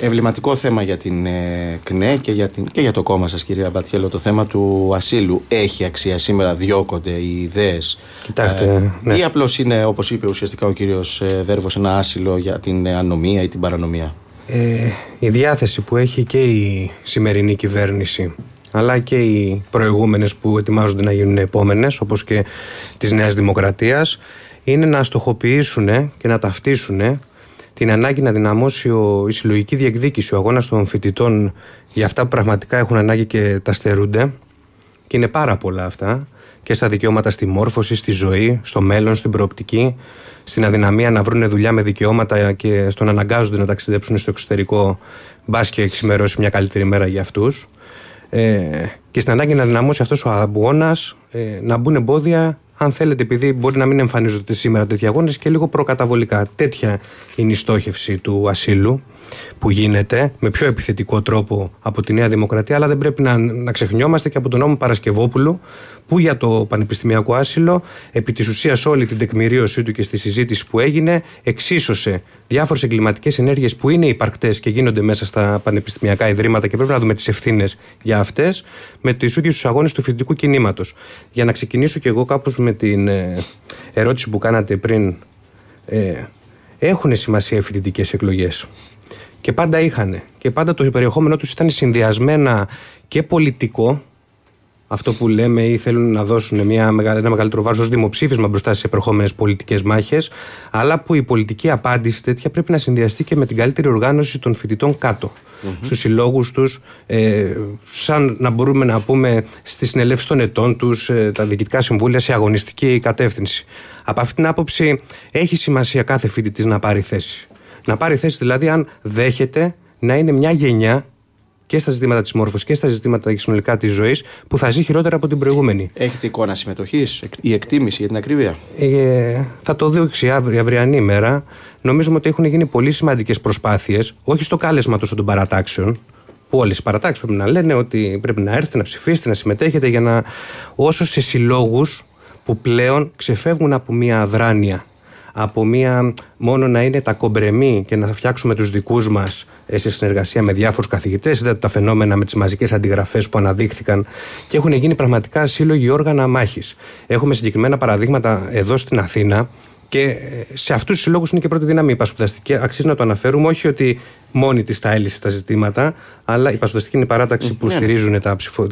Ευληματικό θέμα για την ε, ΚΝΕ και για, την, και για το κόμμα σας κύριε Μπατιέλο το θέμα του ασύλου έχει αξία σήμερα διώκονται οι ιδέες Κοιτάξτε, ε, ναι. ή απλώς είναι όπως είπε ουσιαστικά ο κύριος ε, Δέρβος ένα άσυλο για την ανομία ή την παρανομία ε, Η διάθεση που έχει και η σημερινή κυβέρνηση αλλά και οι προηγούμενες που ετοιμάζονται να γίνουν επόμενες όπως και της Νέας Δημοκρατίας είναι να στοχοποιήσουν και να ταυτίσουν την ανάγκη να δυναμώσει ο, η συλλογική διεκδίκηση, ο αγώνας των φοιτητών για αυτά που πραγματικά έχουν ανάγκη και τα στερούνται. Και είναι πάρα πολλά αυτά. Και στα δικαιώματα στη μόρφωση, στη ζωή, στο μέλλον, στην προοπτική, στην αδυναμία να βρουν δουλειά με δικαιώματα και στον αναγκάζονται να ταξιδέψουν στο εξωτερικό, μπας και εξημερώσει μια καλύτερη μέρα για αυτούς. Ε, και στην ανάγκη να δυναμώσει αυτός ο αγώνας, ε, να μπουν εμπόδια αν θέλετε, επειδή μπορεί να μην εμφανίζονται σήμερα τέτοιοι αγώνες και λίγο προκαταβολικά. Τέτοια είναι η στόχευση του ασύλου που γίνεται με πιο επιθετικό τρόπο από τη Νέα Δημοκρατία, αλλά δεν πρέπει να, να ξεχνιόμαστε και από τον νόμο Παρασκευόπουλου, που για το πανεπιστημιακό άσυλο, επί της ουσίας όλη την τεκμηρίωσή του και στη συζήτηση που έγινε, εξίσωσε διάφορες εγκληματικές ενέργειες που είναι υπαρκτές και γίνονται μέσα στα πανεπιστημιακά ιδρύματα και πρέπει να δούμε τις ευθύνες για αυτές, με του ίδιου τους αγώνες του φοιτητικού κινήματος. Για να ξεκινήσω και εγώ κάπως με την ε, ερώτηση που κάνατε πριν. Ε, έχουν σημασία οι φοιτητικές εκλογές. Και πάντα είχαν. Και πάντα το περιεχόμενό τους ήταν συνδυασμένα και πολιτικό, αυτό που λέμε ή θέλουν να δώσουν μια, ένα μεγαλύτερο βάρος ως δημοψήφισμα μπροστά στις επερχόμενες πολιτικές μάχες, αλλά που η πολιτική απάντηση τέτοια πρέπει να συνδυαστεί και με την καλύτερη οργάνωση των φοιτητών κάτω. Mm-hmm. Στους συλλόγους τους, ε, σαν να μπορούμε να πούμε στις συνελεύσεις των ετών τους, ε, τα διοικητικά συμβούλια σε αγωνιστική κατεύθυνση. Από αυτή την άποψη, έχει σημασία κάθε φοιτητής να πάρει θέση. Να πάρει θέση δηλαδή αν δέχεται να είναι μια γενιά και στα ζητήματα της μόρφωσης και στα ζητήματα συνολικά της ζωής που θα ζει χειρότερα από την προηγούμενη. Έχετε εικόνα συμμετοχής, η εκτίμηση για την ακρίβεια. Ε, θα το δείξει αύριο, αυριανή ημέρα. Νομίζουμε ότι έχουν γίνει πολύ σημαντικές προσπάθειες, όχι στο κάλεσμα τόσο των παρατάξεων, που όλες οι παρατάξεις πρέπει να λένε ότι πρέπει να έρθετε, να ψηφίσετε, να συμμετέχετε, για να όσο σε συλλόγους που πλέον ξεφεύγουν από μια αδράνεια από μία μόνο να είναι τα κομπρεμί και να φτιάξουμε τους δικούς μας σε συνεργασία με διάφορους καθηγητές. Είδατε τα φαινόμενα με τις μαζικές αντιγραφές που αναδείχθηκαν και έχουν γίνει πραγματικά σύλλογοι όργανα μάχης. Έχουμε συγκεκριμένα παραδείγματα εδώ στην Αθήνα και ε, σε αυτούς τους συλλόγους είναι και πρώτη δύναμη η πασπουδαστική. Αξίζει να το αναφέρουμε, όχι ότι μόνη της τα έλυσε τα ζητήματα, αλλά η πασοδοστική είναι η παράταξη ναι, που ναι. στηρίζουν τα ψηφο...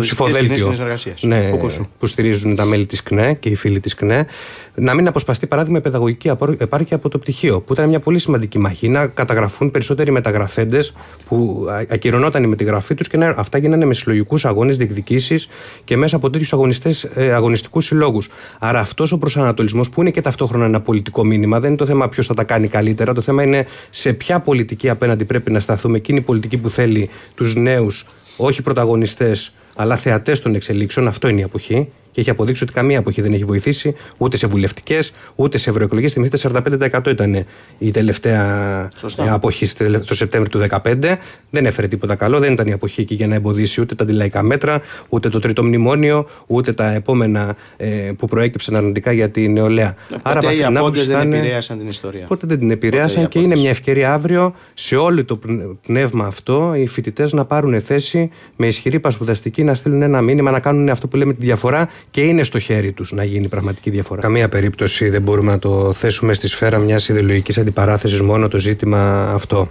ψηφοδέλτιο. Ναι, που στηρίζουν τα μέλη της ΚΝΕ και οι φίλοι της ΚΝΕ. Να μην αποσπαστεί παράδειγμα η παιδαγωγική επάρκεια από το πτυχίο, που ήταν μια πολύ σημαντική μαχή. Να καταγραφούν περισσότεροι μεταγραφέντες που ακυρωνόταν με τη γραφή τους και να... αυτά γίνανε με συλλογικούς αγώνες, διεκδικήσεις και μέσα από τέτοιους ε, αγωνιστικούς συλλόγους. Άρα αυτός ο προσανατολισμός που είναι και ταυτόχρονα ένα πολιτικό μήνυμα, δεν είναι το θέμα ποιος θα τα κάνει καλύτερα, το θέμα είναι σε ποια πολιτική απέναντι πρέπει να σταθούμε εκείνη η πολιτική που θέλει τους νέους, όχι πρωταγωνιστές, αλλά θεατές των εξελίξεων. Αυτό είναι η αποχή και έχει αποδείξει ότι καμία αποχή δεν έχει βοηθήσει ούτε σε βουλευτικές ούτε σε ευρωεκλογές. Θυμηθείτε, 45% ήταν η τελευταία Σωστά. αποχή στο Σεπτέμβριο του 2015. Δεν έφερε τίποτα καλό, δεν ήταν η αποχή εκεί για να εμποδίσει ούτε τα αντιλαϊκά μέτρα, ούτε το τρίτο μνημόνιο, ούτε τα επόμενα ε, που προέκυψαν αρνητικά για τη νεολαία. Ποτέ Άρα, οι απόντε δεν επηρέασαν την ιστορία. Πότε δεν την επηρέασαν και είναι μια ευκαιρία αύριο σε όλο το πνεύμα αυτό οι φοιτητές να πάρουν θέση με ισχυρή πασπουδαστική, να στείλουν ένα μήνυμα, να κάνουν αυτό που λέμε τη διαφορά και είναι στο χέρι τους να γίνει πραγματική διαφορά. Καμία περίπτωση δεν μπορούμε να το θέσουμε στη σφαίρα μιας ιδεολογικής αντιπαράθεσης μόνο το ζήτημα αυτό.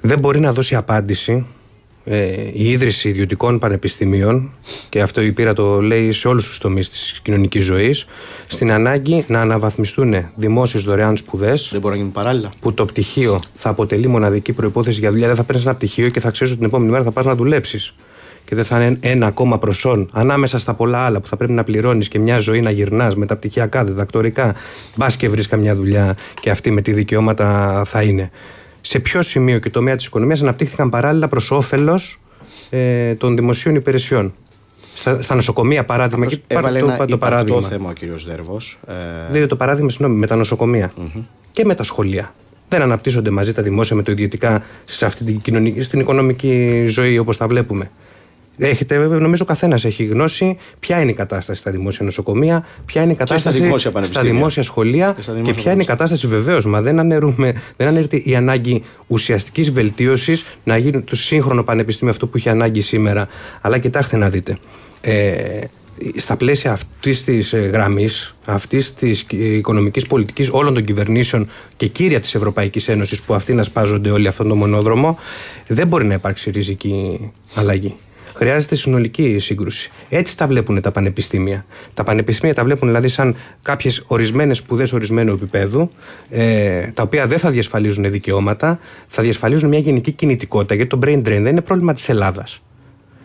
Δεν μπορεί να δώσει απάντηση ε, η ίδρυση ιδιωτικών πανεπιστημίων και αυτό η πείρα το λέει σε όλους τους τομείς της κοινωνικής ζωής στην ανάγκη να αναβαθμιστούν δημόσιες δωρεάν σπουδές, δεν μπορεί να γίνει παράλληλα που το πτυχίο θα αποτελεί μοναδική προϋπόθεση για δουλειά δεν θα παίρνεις ένα πτυχίο και θα ξέρεις ότι την επόμενη μέρα θα πας να δουλέψεις και δεν θα είναι ένα ακόμα προσόν ανάμεσα στα πολλά άλλα που θα πρέπει να πληρώνεις και μια ζωή να γυρνάς πτυχιακά διδακτορικά. Μπας και βρει καμιά δουλειά και αυτή με τι δικαιώματα θα είναι. Σε ποιο σημείο και τομέα της οικονομίας αναπτύχθηκαν παράλληλα προς όφελος ε, των δημοσίων υπηρεσιών. Στα, στα νοσοκομεία, παράδειγμα. και έβαλε το, ένα το παράδειγμα. θέμα ο κύριος Δέρβος. Ε... το παράδειγμα, συγγνώμη, με τα νοσοκομεία mm-hmm. και με τα σχολεία. Δεν αναπτύσσονται μαζί τα δημόσια με το ιδιωτικά σε αυτή την, κοινωνική, στην οικονομική ζωή όπως τα βλέπουμε. Έχετε, νομίζω, καθένας έχει γνώση ποια είναι η κατάσταση στα δημόσια νοσοκομεία, ποια είναι η κατάσταση στα δημόσια, στα σχολεία και, ποια είναι η κατάσταση βεβαίως. Μα δεν, αναιρούμε, δεν η ανάγκη ουσιαστικής βελτίωσης να γίνει το σύγχρονο πανεπιστήμιο αυτό που έχει ανάγκη σήμερα. Αλλά κοιτάξτε να δείτε. Ε, στα πλαίσια αυτής της ε, γραμμής, αυτής της ε, οικονομικής πολιτικής όλων των κυβερνήσεων και κύρια της Ευρωπαϊκής Ένωσης, που αυτοί να σπάζονται όλοι αυτόν τον μονόδρομο, δεν μπορεί να υπάρξει ριζική αλλαγή. Χρειάζεται συνολική σύγκρουση. Έτσι τα βλέπουν τα πανεπιστήμια. Τα πανεπιστήμια τα βλέπουν δηλαδή σαν κάποιες ορισμένες σπουδές ορισμένου επίπεδου, ε, τα οποία δεν θα διασφαλίζουν δικαιώματα, θα διασφαλίζουν μια γενική κινητικότητα. Γιατί το brain drain δεν είναι πρόβλημα της Ελλάδας.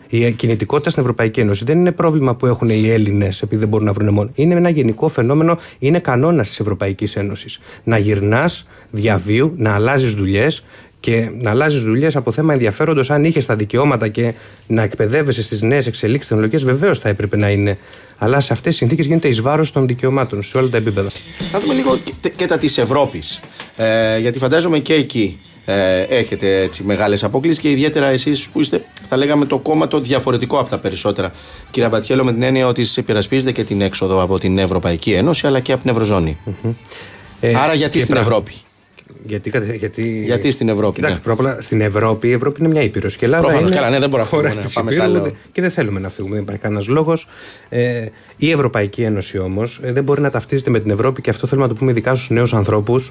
Η ε, κινητικότητα στην Ευρωπαϊκή Ένωση δεν είναι πρόβλημα που έχουν οι Έλληνες επειδή δεν μπορούν να βρουν μόνο. Είναι ένα γενικό φαινόμενο, είναι κανόνας της Ευρωπαϊκής Ένωσης. Να γυρνάς διαβίου, να αλλάζεις δουλειές, και να αλλάζεις δουλειές από θέμα ενδιαφέροντος, αν είχες τα δικαιώματα και να εκπαιδεύεσαι στις νέες εξελίξεις τεχνολογίε, βεβαίως θα έπρεπε να είναι. Αλλά σε αυτές τις συνθήκες γίνεται εις βάρος των δικαιωμάτων σε όλα τα επίπεδα. Να δούμε λίγο και, τα της Ευρώπης. Ε, γιατί φαντάζομαι και εκεί ε, έχετε έτσι, μεγάλες αποκλήσεις και ιδιαίτερα εσείς που είστε θα λέγαμε το κόμμα το διαφορετικό από τα περισσότερα κύριε Μπατιέλο με την έννοια ότι σας υπερασπίζετε και την έξοδο από την Ευρωπαϊκή Ένωση αλλά και από την Ευρωζώνη mm-hmm. Άρα γιατί στην Ευρώπη γιατί, γιατί... γιατί στην Ευρώπη. Κοιτάξτε, ναι. όλα, στην Ευρώπη η Ευρώπη είναι μια ήπειρος. Και Ελλάδα είναι... καλά, ναι, δεν μπορούμε να φύγουμε. Ναι, πάμε σε άλλο. Και δεν θέλουμε να φύγουμε, δεν υπάρχει κανένας λόγος. Ε, η Ευρωπαϊκή Ένωση όμως ε, δεν μπορεί να ταυτίζεται με την Ευρώπη και αυτό θέλουμε να το πούμε ειδικά στους νέους ανθρώπους,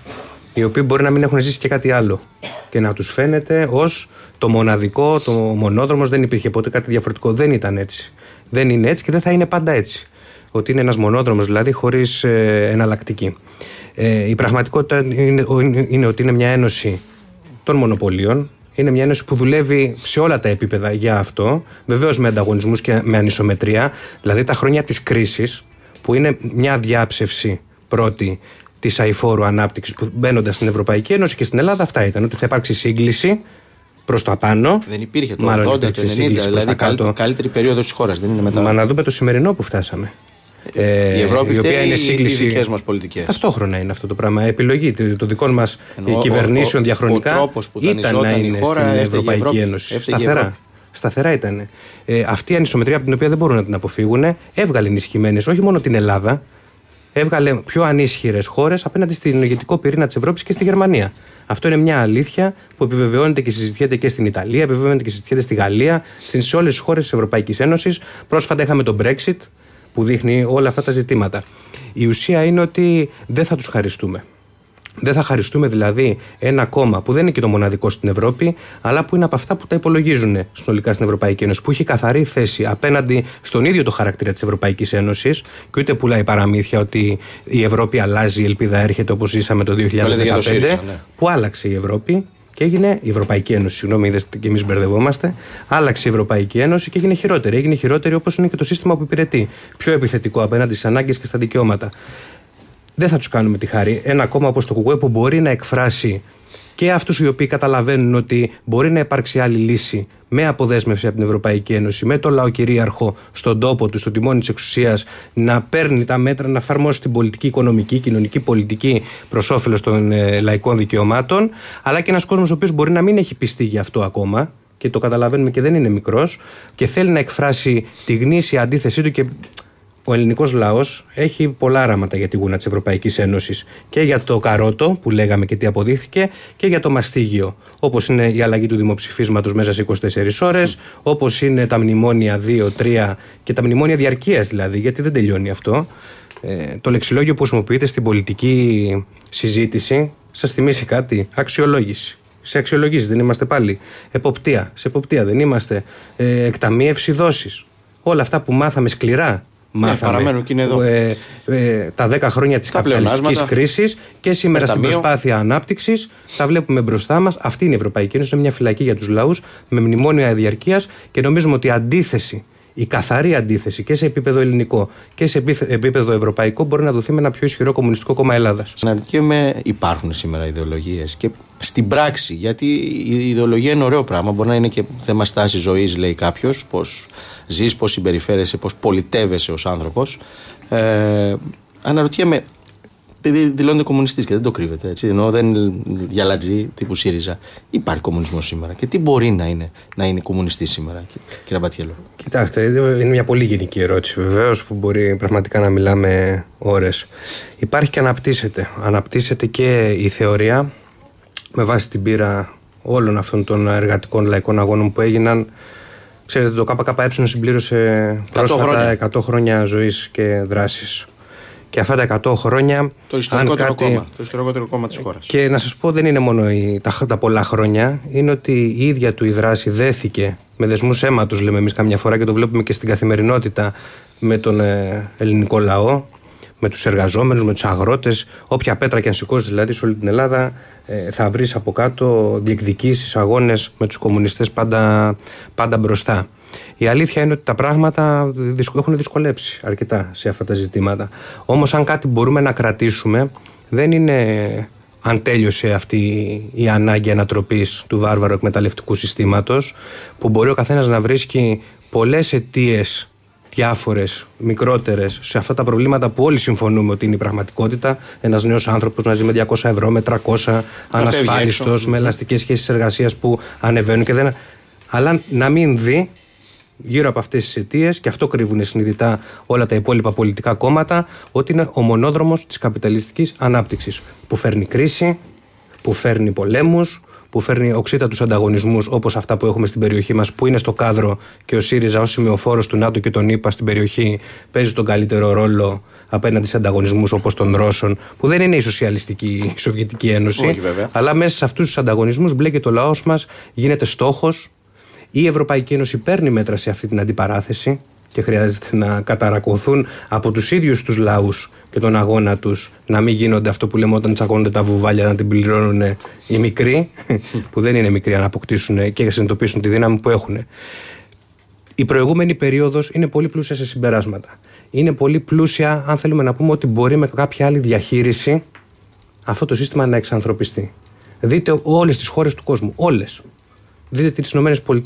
οι οποίοι μπορεί να μην έχουν ζήσει και κάτι άλλο. Και να τους φαίνεται ως το μοναδικό, το μονόδρομος, δεν υπήρχε ποτέ κάτι διαφορετικό. Δεν ήταν έτσι. Δεν είναι έτσι και δεν θα είναι πάντα έτσι. Ότι είναι ένας μονόδρομος δηλαδή χωρίς ε, εναλλακτική. Ε, η πραγματικότητα είναι, είναι ότι είναι μια ένωση των μονοπωλίων, είναι μια ένωση που δουλεύει σε όλα τα επίπεδα για αυτό, βεβαίως με ανταγωνισμούς και με ανισομετρία. Δηλαδή τα χρόνια της κρίσης, που είναι μια διάψευση πρώτη της αηφόρου ανάπτυξης που μπαίνοντας στην Ευρωπαϊκή Ένωση και στην Ελλάδα, αυτά ήταν. Ότι θα υπάρξει σύγκληση προς τα πάνω. Δεν υπήρχε το 80, το 90, δηλαδή η καλύτερη περίοδος της χώρας. Μα να δούμε το σημερινό που φτάσαμε. Ε, η Ευρώπη η οποία είναι σύγκληση. Οι δικές μας πολιτικές. Ταυτόχρονα είναι αυτό το πράγμα. Επιλογή των δικών μα κυβερνήσεων διαχρονικά. Ο τρόπος που ήταν να είναι η στην Ευρωπαϊκή Ευρώπη, Ένωση. Σταθερά. Σταθερά ήταν. Ε, αυτή η ανισομετρία από την οποία δεν μπορούν να την αποφύγουν έβγαλε ενισχυμένες όχι μόνο την Ελλάδα, έβγαλε πιο ανίσχυρες χώρες απέναντι στην ηγετικό πυρήνα της Ευρώπης και στη Γερμανία. Αυτό είναι μια αλήθεια που επιβεβαιώνεται και συζητιέται και στην Ιταλία, επιβεβαιώνεται και συζητιέται στη Γαλλία, σε όλες τις χώρες της Ευρωπαϊκής Ένωσης. Πρόσφατα είχαμε το Brexit, που δείχνει όλα αυτά τα ζητήματα. Η ουσία είναι ότι δεν θα τους χαριστούμε. Δεν θα χαριστούμε δηλαδή ένα κόμμα που δεν είναι και το μοναδικό στην Ευρώπη, αλλά που είναι από αυτά που τα υπολογίζουν συνολικά στην Ευρωπαϊκή Ένωση, που έχει καθαρή θέση απέναντι στον ίδιο το χαρακτήρα της Ευρωπαϊκής Ένωσης και ούτε πουλάει παραμύθια ότι η Ευρώπη αλλάζει, η ελπίδα έρχεται όπως ζήσαμε το 2015, ναι. που άλλαξε η Ευρώπη και έγινε η Ευρωπαϊκή Ένωση. Συγγνώμη, είδες και εμείς μπερδευόμαστε. Άλλαξε η Ευρωπαϊκή Ένωση και έγινε χειρότερη. Έγινε χειρότερη όπως είναι και το σύστημα που υπηρετεί. Πιο επιθετικό απέναντι στις ανάγκες και στα δικαιώματα. Δεν θα τους κάνουμε τη χάρη. Ένα κόμμα όπως το Κουκουέ που μπορεί να εκφράσει και αυτούς οι οποίοι καταλαβαίνουν ότι μπορεί να υπάρξει άλλη λύση με αποδέσμευση από την Ευρωπαϊκή Ένωση, με το λαό κυρίαρχο στον τόπο του, στο τιμόνι της εξουσίας, να παίρνει τα μέτρα, να εφαρμόσει την πολιτική, οικονομική, κοινωνική πολιτική προς όφελος των ε, λαϊκών δικαιωμάτων, αλλά και ένας κόσμος ο οποίος μπορεί να μην έχει πιστεί γι' αυτό ακόμα και το καταλαβαίνουμε και δεν είναι μικρός και θέλει να εκφράσει τη γνήσια αντίθεσή του ο ελληνικός λαός έχει πολλά άραματα για τη γούνα της Ευρωπαϊκής Ένωσης. Και για το καρότο που λέγαμε και τι αποδείχθηκε, και για το μαστίγιο. Όπως είναι η αλλαγή του δημοψηφίσματος μέσα σε 24 ώρες, όπως είναι τα μνημόνια 2-3 και τα μνημόνια διαρκείας δηλαδή, γιατί δεν τελειώνει αυτό. Ε, το λεξιλόγιο που χρησιμοποιείται στην πολιτική συζήτηση σας θυμίσει κάτι. Αξιολόγηση. Σε αξιολογήσεις δεν είμαστε πάλι. Εποπτεία. Σε εποπτεία δεν είμαστε. Ε, εκταμίευση Όλα αυτά που μάθαμε σκληρά μάθαμε. Ε, ε, τα 10 χρόνια της καπιταλιστική κρίσης και σήμερα στην προσπάθεια ανάπτυξης τα βλέπουμε μπροστά μας. Αυτή είναι η Ευρωπαϊκή Ένωση. Είναι μια φυλακή για τους λαούς με μνημόνια διαρκείας και νομίζουμε ότι η αντίθεση η καθαρή αντίθεση και σε επίπεδο ελληνικό και σε επίπεδο ευρωπαϊκό μπορεί να δοθεί με ένα πιο ισχυρό κομμουνιστικό κόμμα Ελλάδας. Αναρωτιέμαι, υπάρχουν σήμερα ιδεολογίες και στην πράξη, γιατί η ιδεολογία είναι ωραίο πράγμα. Μπορεί να είναι και θέμα στάσης ζωής, λέει κάποιος, πώ ζεις, πώ συμπεριφέρεσαι, πώ πολιτεύεσαι ως άνθρωπος. Ε, αναρωτιέμαι, επειδή δηλώνεται κομμουνιστής και δεν το κρύβεται. Έτσι, ενώ δεν διαλατζεί τύπου ΣΥΡΙΖΑ. Υπάρχει κομμουνισμός σήμερα. Και τι μπορεί να είναι, να είναι κομμουνιστής σήμερα, κύριε Μπατιέλο. Κοιτάξτε, ε, είναι μια πολύ γενική ερώτηση βεβαίως που μπορεί πραγματικά να μιλάμε ώρες. Υπάρχει και αναπτύσσεται. Αναπτύσσεται και η θεωρία με βάση την πείρα όλων αυτών των εργατικών λαϊκών αγώνων που έγιναν. Ξέρετε, το ΚΚΕ συμπλήρωσε πρόσφατα 100 χρόνια ζωής και δράσης και αυτά τα 100 χρόνια. Το ιστορικότερο κάτι... κόμμα, το κόμμα της χώρας. Και να σας πω δεν είναι μόνο η, τα, τα πολλά χρόνια, είναι ότι η ίδια του η δράση δέθηκε με δεσμούς αίματος, λέμε εμείς καμιά φορά και το βλέπουμε και στην καθημερινότητα με τον ε, ελληνικό λαό με τους εργαζόμενους, με τους αγρότες, όποια πέτρα και αν σηκώσεις δηλαδή σε όλη την Ελλάδα ε, θα βρεις από κάτω διεκδικήσεις, αγώνες με τους κομμουνιστές πάντα, πάντα μπροστά. Η αλήθεια είναι ότι τα πράγματα έχουν δυσκολέψει αρκετά σε αυτά τα ζητήματα. Όμως αν κάτι μπορούμε να κρατήσουμε δεν είναι αν τέλειωσε αυτή η ανάγκη ανατροπής του βάρβαρου εκμεταλλευτικού συστήματος που μπορεί ο καθένας να βρίσκει πολλές αιτίες διάφορες, μικρότερες, σε αυτά τα προβλήματα που όλοι συμφωνούμε ότι είναι η πραγματικότητα. Ένας νέος άνθρωπος να ζει με 200 ευρώ, με 300, ανασφάλιστο, με ελαστικές σχέσεις εργασίας που ανεβαίνουν και δεν. Αλλά να μην δει γύρω από αυτές τις αιτίες, και αυτό κρύβουν συνειδητά όλα τα υπόλοιπα πολιτικά κόμματα, ότι είναι ο μονόδρομος της καπιταλιστικής ανάπτυξης. Που φέρνει κρίση, που φέρνει πολέμους, που φέρνει οξύτατους ανταγωνισμούς όπως αυτά που έχουμε στην περιοχή μας, που είναι στο κάδρο και ο ΣΥΡΙΖΑ ως σημειοφόρος του ΝΑΤΟ και τον ΗΠΑ στην περιοχή παίζει τον καλύτερο ρόλο απέναντι σε ανταγωνισμούς όπως των Ρώσων, που δεν είναι η σοσιαλιστική η Σοβιετική Ένωση. Όχι, αλλά μέσα σε αυτούς τους ανταγωνισμούς μπλέκει το λαός μας, γίνεται στόχος η Ευρωπαϊκή Ένωση παίρνει μέτρα σε αυτή την αντιπαράθεση και χρειάζεται να καταρακωθούν από τους ίδιους τους λαούς και τον αγώνα τους να μην γίνονται αυτό που λέμε όταν τσακώνονται τα βουβάλια να την πληρώνουν οι μικροί που δεν είναι μικροί να αποκτήσουν και να συνειδητοποιήσουν τη δύναμη που έχουν. Η προηγούμενη περίοδος είναι πολύ πλούσια σε συμπεράσματα. Είναι πολύ πλούσια, αν θέλουμε να πούμε, ότι μπορεί με κάποια άλλη διαχείριση αυτό το σύστημα να εξανθρωπιστεί. Δείτε όλες τις χώρες του κόσμου. Όλες δείτε τι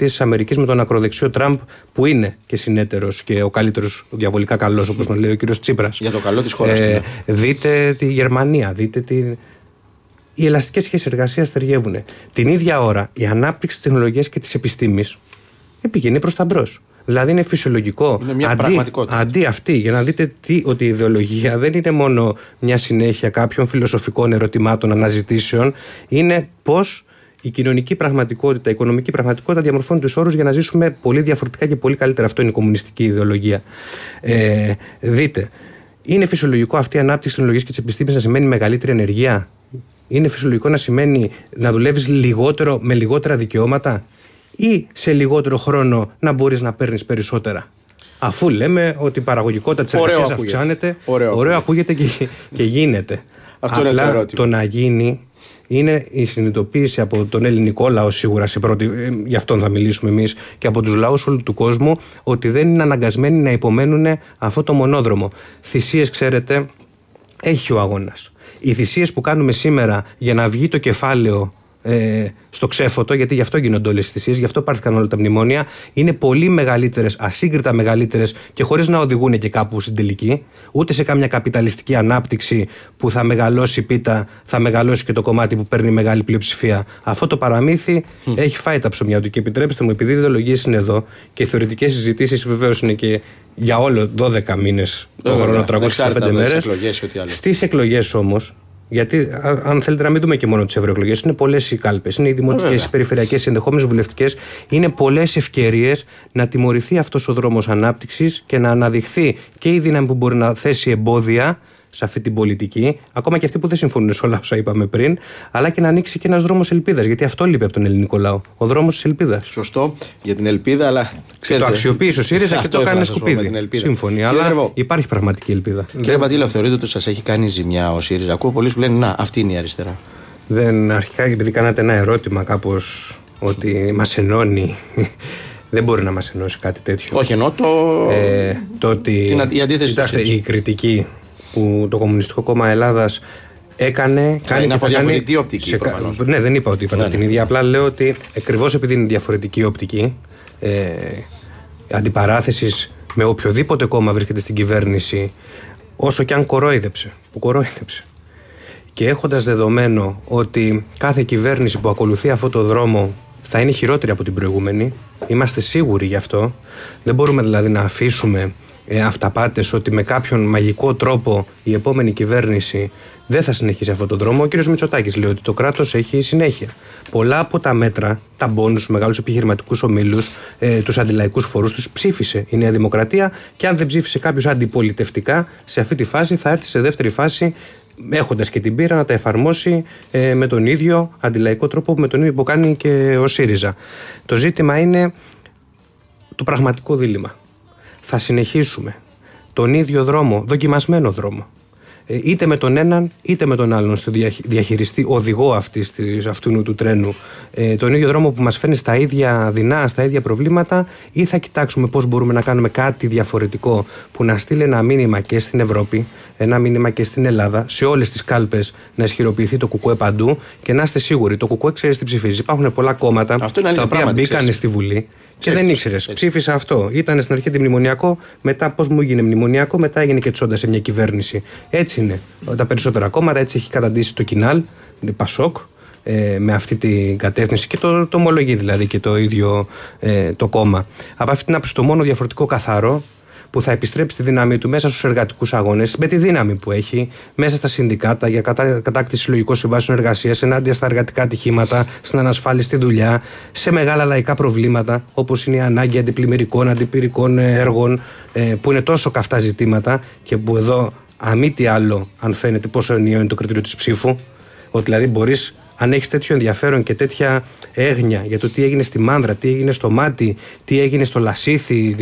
ΗΠΑ με τον ακροδεξιό Τραμπ που είναι και συνέτερος και ο καλύτερος, διαβολικά καλός, όπως τον λέει ο κύριος Τσίπρας. Για το καλό της χώρας. Ε, δείτε τη Γερμανία, δείτε την. Οι ελαστικές σχέσεις εργασίας ταιριεύουν. Την ίδια ώρα η ανάπτυξη της τεχνολογίας και της επιστήμης πηγαίνει προς τα μπρος. Δηλαδή είναι φυσιολογικό. Είναι μια αντί, αντί αυτή, για να δείτε τι, ότι η ιδεολογία δεν είναι μόνο μια συνέχεια κάποιων φιλοσοφικών ερωτημάτων, αναζητήσεων, είναι πώς η κοινωνική πραγματικότητα, η οικονομική πραγματικότητα διαμορφώνει τους όρους για να ζήσουμε πολύ διαφορετικά και πολύ καλύτερα. Αυτό είναι η κομμουνιστική ιδεολογία. Ε, δείτε, είναι φυσιολογικό αυτή η ανάπτυξη τη τεχνολογίας και της επιστήμης να σημαίνει μεγαλύτερη ενεργεία. Είναι φυσιολογικό να σημαίνει να δουλεύεις λιγότερο με λιγότερα δικαιώματα ή σε λιγότερο χρόνο να μπορείς να παίρνεις περισσότερα. Αφού λέμε ότι η παραγωγικότητα της εργασία αυξάνεται, ωραίο, ωραίο ακούγεται, και, και γίνεται. Αυτό Απλά είναι το ερώτημα. Το να γίνει είναι η συνειδητοποίηση από τον ελληνικό λαό, σίγουρα σε πρώτη, ε, γι' αυτόν θα μιλήσουμε εμείς, και από τους λαούς όλου του κόσμου, ότι δεν είναι αναγκασμένοι να υπομένουν αυτό το μονόδρομο. Θυσίες, ξέρετε, έχει ο αγώνας. Οι θυσίες που κάνουμε σήμερα για να βγει το κεφάλαιο ε, στο ξέφωτο, γιατί γι' αυτό γίνονται όλες τι θυσίες, γι' αυτό πάρθηκαν όλα τα μνημόνια, είναι πολύ μεγαλύτερες, ασύγκριτα μεγαλύτερες και χωρίς να οδηγούν και κάπου στην τελική, ούτε σε κάμια καπιταλιστική ανάπτυξη που θα μεγαλώσει η πίτα, θα μεγαλώσει και το κομμάτι που παίρνει μεγάλη πλειοψηφία. Αυτό το παραμύθι έχει φάει τα ψωμιά του. Και επιτρέψτε μου, επειδή οι είναι εδώ και οι θεωρητικές συζητήσεις βεβαίως είναι και για όλο 12 μήνες το χρόνο, 365 μέρε. Στις εκλογές όμως, γιατί, αν θέλετε να μην δούμε και μόνο τις ευρωεκλογές, είναι πολλές οι κάλπες. Είναι οι δημοτικές, οι περιφερειακές, οι ενδεχόμενες βουλευτικές. Είναι πολλές ευκαιρίες να τιμωρηθεί αυτός ο δρόμος ανάπτυξης και να αναδειχθεί και η δύναμη που μπορεί να θέσει εμπόδια σε αυτή την πολιτική, ακόμα και αυτοί που δεν συμφωνούν σε όλα όσα είπαμε πριν, αλλά και να ανοίξει και ένας δρόμος ελπίδας. Γιατί αυτό λείπει από τον ελληνικό λαό. Ο δρόμος της ελπίδας. Σωστό, για την ελπίδα, αλλά ξέρετε. Το αξιοποίησε ο ΣΥΡΙΖΑ και το κάνει σκουπίδι. Σύμφωνοι, αλλά υπάρχει πραγματική ελπίδα. Κύριε δεν... Πατήλα, θεωρείτε ότι σας έχει κάνει ζημιά ο ΣΥΡΙΖΑ. Ακούω πολλοί που λένε Να, αυτή είναι η αριστερά. Δεν αρχικά, επειδή κάνατε ένα ερώτημα κάπως ότι μας ενώνει δεν μπορεί να μας ενώσει κάτι τέτοιο. Όχι, ενώ το. Ε, το ότι. η αντίθεση κοιτάξτε, η κριτική που το Κομμουνιστικό Κόμμα Ελλάδας έκανε. Ναι, κάνει είναι από διαφορετική οπτική, σε... Ναι, δεν είπα ότι είπατε ναι, την ναι. ίδια. Απλά λέω ότι ακριβώς επειδή είναι διαφορετική οπτική ε, αντιπαράθεσης με οποιοδήποτε κόμμα βρίσκεται στην κυβέρνηση, όσο και αν κορόιδεψε, που κορόιδεψε. Και έχοντας δεδομένο ότι κάθε κυβέρνηση που ακολουθεί αυτό το δρόμο θα είναι χειρότερη από την προηγούμενη, είμαστε σίγουροι γι' αυτό. Δεν μπορούμε δηλαδή να αφήσουμε ε, αυταπάτες ότι με κάποιον μαγικό τρόπο η επόμενη κυβέρνηση δεν θα συνεχίσει αυτόν τον δρόμο. Ο κ. Μητσοτάκης λέει ότι το κράτος έχει συνέχεια. Πολλά από τα μέτρα, τα μπόνους, του μεγάλους επιχειρηματικούς ομίλους, ε, τους αντιλαϊκούς φορούς, τους ψήφισε η Νέα Δημοκρατία. Και αν δεν ψήφισε κάποιος αντιπολιτευτικά σε αυτή τη φάση, θα έρθει σε δεύτερη φάση έχοντας και την πείρα να τα εφαρμόσει ε, με τον ίδιο αντιλαϊκό τρόπο με τον ίδιο που κάνει και ο ΣΥΡΙΖΑ. Το ζήτημα είναι το πραγματικό δίλημα θα συνεχίσουμε τον ίδιο δρόμο, δοκιμασμένο δρόμο. Ε, είτε με τον έναν είτε με τον άλλον στο διαχειριστή οδηγό αυτής, αυτού του τρένου ε, τον ίδιο δρόμο που μας φέρνει στα ίδια δεινά, στα ίδια προβλήματα ή θα κοιτάξουμε πώς μπορούμε να κάνουμε κάτι διαφορετικό που να στείλει ένα μήνυμα και στην Ευρώπη, ένα μήνυμα και στην Ελλάδα, σε όλες τις κάλπες να ισχυροποιηθεί το κουκουέ παντού και να είστε σίγουροι, το κουκουέ ξέρεις τι ψηφίζει. Υπάρχουν πολλά κόμματα Αυτό τα οποία πράγμα, μπήκαν στη Βουλή και δεν ήξερε. Ψήφισα αυτό. Ήταν στην αρχή αντιμνημονιακό, μετά πώς μου έγινε μνημονιακό, μετά έγινε και τσόντα σε μια κυβέρνηση. Έτσι είναι. Τα περισσότερα κόμματα έτσι έχει καταντήσει το κοινάλ, Πασόκ, ε, με αυτή την κατεύθυνση και το, το ομολογεί δηλαδή και το ίδιο ε, το κόμμα. Από αυτή την άποψη, το μόνο διαφορετικό καθαρό που θα επιστρέψει τη δύναμη του μέσα στους εργατικούς αγώνες, με τη δύναμη που έχει, μέσα στα συνδικάτα για κατά, κατάκτηση συλλογικών συμβάσεων εργασίας, ενάντια στα εργατικά ατυχήματα, στην ανασφάλιστη δουλειά, σε μεγάλα λαϊκά προβλήματα, όπως είναι η ανάγκη αντιπλημμυρικών, αντιπυρικών ε, έργων, ε, που είναι τόσο καυτά ζητήματα και που εδώ αν μη τι άλλο, αν φαίνεται πόσο ενιαίο είναι το κριτήριο της ψήφου, ότι δηλαδή μπορείς, αν έχεις τέτοιο ενδιαφέρον και τέτοια έγνοια για το τι έγινε στη Μάνδρα, τι έγινε στο Μάτι, τι έγινε στο Λασίθι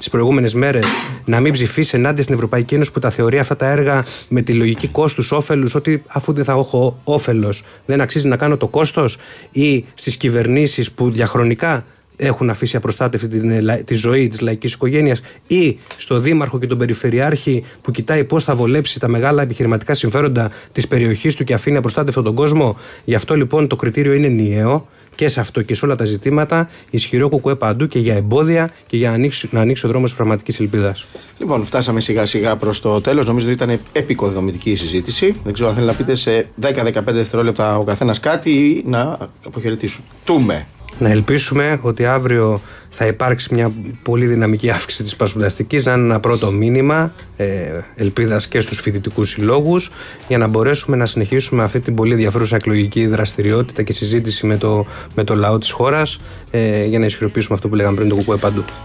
τι προηγούμενες μέρες, να μην ψηφίσεις ενάντια στην Ευρωπαϊκή Ένωση που τα θεωρεί αυτά τα έργα με τη λογική κόστου-όφελου, ότι αφού δεν θα έχω όφελος, δεν αξίζει να κάνω το κόστος, ή στις κυβερνήσεις που διαχρονικά έχουν αφήσει απροστάτευτη την, ε, τη ζωή της λαϊκής οικογένειας ή στο δήμαρχο και τον περιφερειάρχη που κοιτάει πώς θα βολέψει τα μεγάλα επιχειρηματικά συμφέροντα της περιοχής του και αφήνει απροστάτευτο τον κόσμο. Γι' αυτό λοιπόν το κριτήριο είναι ενιαίο και σε αυτό και σε όλα τα ζητήματα. Ισχυρό κουκουέ παντού και για εμπόδια και για να ανοίξει, ο δρόμος της πραγματικής ελπίδας. Λοιπόν, φτάσαμε σιγά σιγά προς το τέλος. Νομίζω ότι ήταν επικοδομητική η συζήτηση. Δεν ξέρω αν θέλει να πείτε σε 10-15 δευτερόλεπτα ο καθένας κάτι ή να αποχαιρετήσουμε να ελπίσουμε ότι αύριο θα υπάρξει μια πολύ δυναμική αύξηση της πασπουδαστικής να είναι ένα πρώτο μήνυμα ε, ελπίδας και στους φοιτητικούς συλλόγους για να μπορέσουμε να συνεχίσουμε αυτή την πολύ ενδιαφέρουσα εκλογική δραστηριότητα και συζήτηση με το, λαό της χώρας ε, για να ισχυροποιήσουμε αυτό που λέγαμε πριν το κουκουέ παντού.